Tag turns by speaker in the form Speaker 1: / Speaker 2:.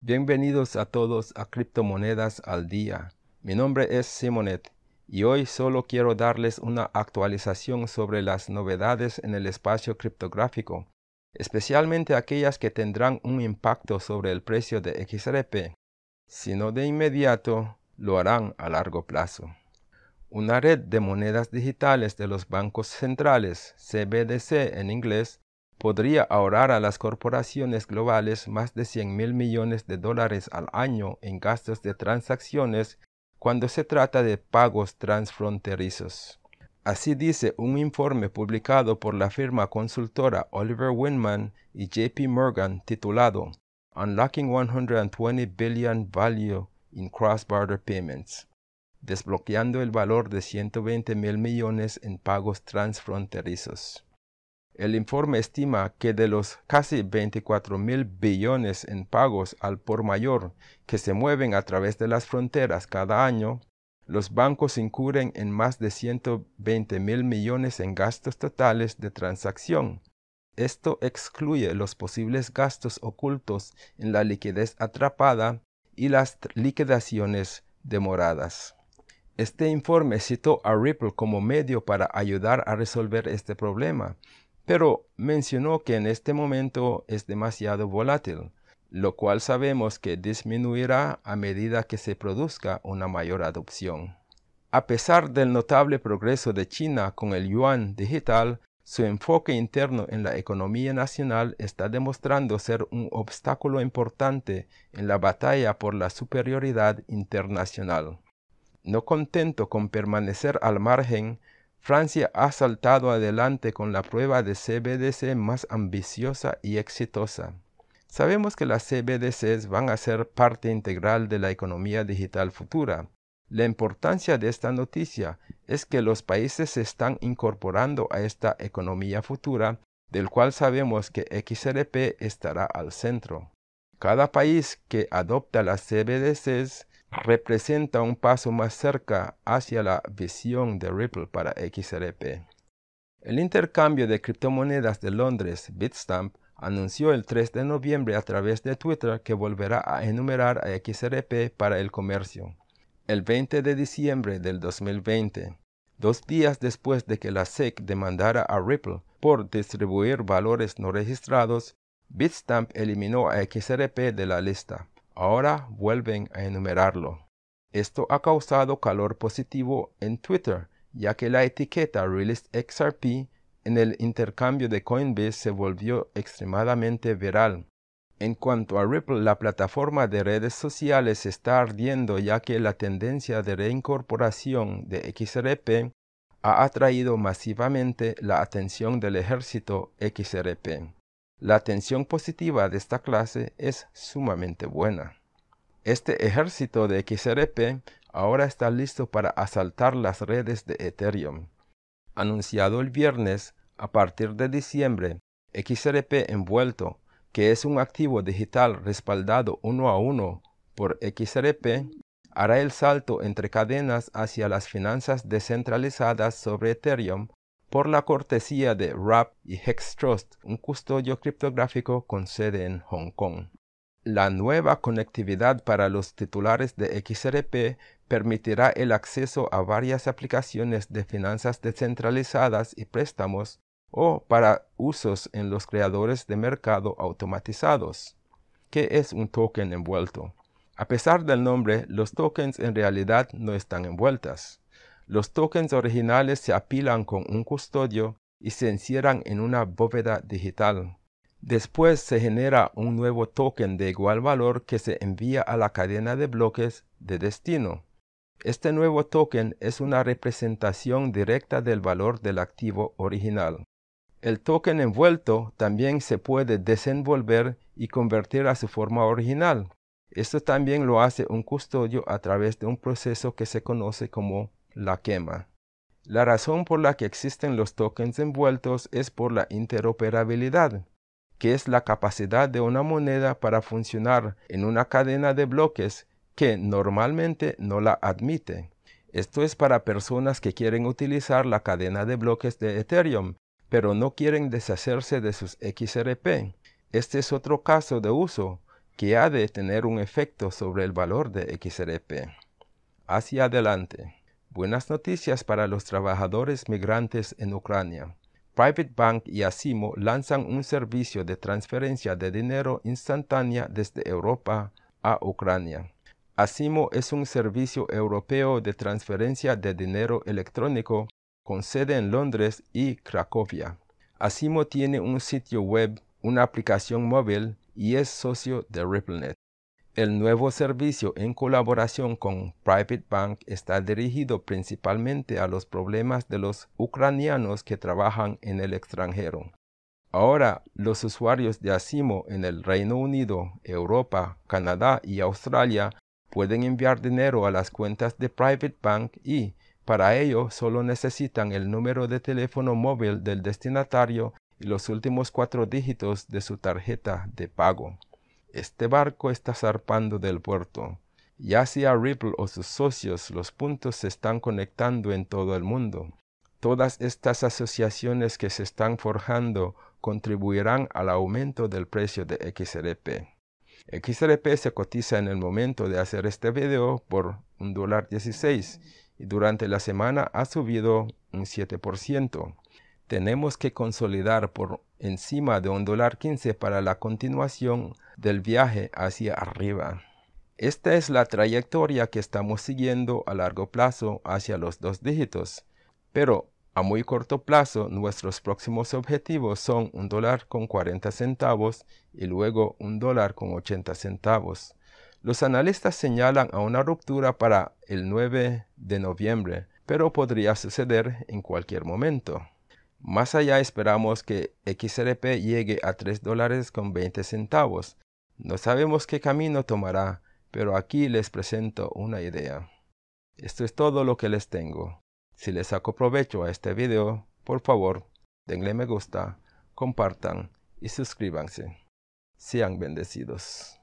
Speaker 1: Bienvenidos a todos a Criptomonedas al Día. Mi nombre es Simonet y hoy solo quiero darles una actualización sobre las novedades en el espacio criptográfico, especialmente aquellas que tendrán un impacto sobre el precio de XRP, si no de inmediato, lo harán a largo plazo. Una red de monedas digitales de los bancos centrales, CBDC en inglés, podría ahorrar a las corporaciones globales más de 100 mil millones de dólares al año en gastos de transacciones cuando se trata de pagos transfronterizos. Así dice un informe publicado por la firma consultora Oliver Winman y JP Morgan titulado Unlocking 120 Billion Value in Cross-Border Payments, desbloqueando el valor de 120 mil millones en pagos transfronterizos. El informe estima que de los casi 24 mil billones en pagos al por mayor que se mueven a través de las fronteras cada año, los bancos incurren en más de 120 mil millones en gastos totales de transacción. Esto excluye los posibles gastos ocultos en la liquidez atrapada y las liquidaciones demoradas. Este informe citó a Ripple como medio para ayudar a resolver este problema, pero mencionó que en este momento es demasiado volátil, lo cual sabemos que disminuirá a medida que se produzca una mayor adopción. A pesar del notable progreso de China con el yuan digital, su enfoque interno en la economía nacional está demostrando ser un obstáculo importante en la batalla por la superioridad internacional. No contento con permanecer al margen, Francia ha saltado adelante con la prueba de CBDC más ambiciosa y exitosa. Sabemos que las CBDCs van a ser parte integral de la economía digital futura. La importancia de esta noticia es que los países se están incorporando a esta economía futura, del cual sabemos que XRP estará al centro. Cada país que adopta las CBDCs representa un paso más cerca hacia la visión de Ripple para XRP. El intercambio de criptomonedas de Londres, Bitstamp, anunció el 3 de noviembre a través de Twitter que volverá a enumerar a XRP para el comercio. El 20 de diciembre del 2020, dos días después de que la SEC demandara a Ripple por distribuir valores no registrados, Bitstamp eliminó a XRP de la lista ahora vuelven a enumerarlo. Esto ha causado calor positivo en Twitter, ya que la etiqueta XRP en el intercambio de Coinbase se volvió extremadamente viral. En cuanto a Ripple, la plataforma de redes sociales está ardiendo ya que la tendencia de reincorporación de XRP ha atraído masivamente la atención del ejército XRP. La atención positiva de esta clase es sumamente buena. Este ejército de XRP ahora está listo para asaltar las redes de Ethereum. Anunciado el viernes, a partir de diciembre, XRP envuelto, que es un activo digital respaldado uno a uno por XRP, hará el salto entre cadenas hacia las finanzas descentralizadas sobre Ethereum por la cortesía de RAP y Hex Trust, un custodio criptográfico con sede en Hong Kong. La nueva conectividad para los titulares de XRP permitirá el acceso a varias aplicaciones de finanzas descentralizadas y préstamos o para usos en los creadores de mercado automatizados. ¿Qué es un token envuelto? A pesar del nombre, los tokens en realidad no están envueltas. Los tokens originales se apilan con un custodio y se encierran en una bóveda digital. Después se genera un nuevo token de igual valor que se envía a la cadena de bloques de destino. Este nuevo token es una representación directa del valor del activo original. El token envuelto también se puede desenvolver y convertir a su forma original. Esto también lo hace un custodio a través de un proceso que se conoce como la quema. La razón por la que existen los tokens envueltos es por la interoperabilidad, que es la capacidad de una moneda para funcionar en una cadena de bloques que normalmente no la admite. Esto es para personas que quieren utilizar la cadena de bloques de Ethereum, pero no quieren deshacerse de sus XRP. Este es otro caso de uso que ha de tener un efecto sobre el valor de XRP. Hacia adelante. Buenas noticias para los trabajadores migrantes en Ucrania. Private Bank y Asimo lanzan un servicio de transferencia de dinero instantánea desde Europa a Ucrania. Asimo es un servicio europeo de transferencia de dinero electrónico con sede en Londres y Cracovia. Asimo tiene un sitio web, una aplicación móvil y es socio de RippleNet. El nuevo servicio en colaboración con Private Bank está dirigido principalmente a los problemas de los ucranianos que trabajan en el extranjero. Ahora, los usuarios de Asimo en el Reino Unido, Europa, Canadá y Australia pueden enviar dinero a las cuentas de Private Bank y, para ello, solo necesitan el número de teléfono móvil del destinatario y los últimos cuatro dígitos de su tarjeta de pago. Este barco está zarpando del puerto. Ya sea Ripple o sus socios, los puntos se están conectando en todo el mundo. Todas estas asociaciones que se están forjando contribuirán al aumento del precio de XRP. XRP se cotiza en el momento de hacer este video por $1.16 y durante la semana ha subido un 7% tenemos que consolidar por encima de un dólar para la continuación del viaje hacia arriba. Esta es la trayectoria que estamos siguiendo a largo plazo hacia los dos dígitos, pero a muy corto plazo nuestros próximos objetivos son un dólar con centavos y luego un dólar con centavos. Los analistas señalan a una ruptura para el 9 de noviembre, pero podría suceder en cualquier momento. Más allá esperamos que XRP llegue a 3 dólares con 20 centavos. No sabemos qué camino tomará, pero aquí les presento una idea. Esto es todo lo que les tengo. Si les saco provecho a este video, por favor, denle me gusta, compartan y suscríbanse. Sean bendecidos.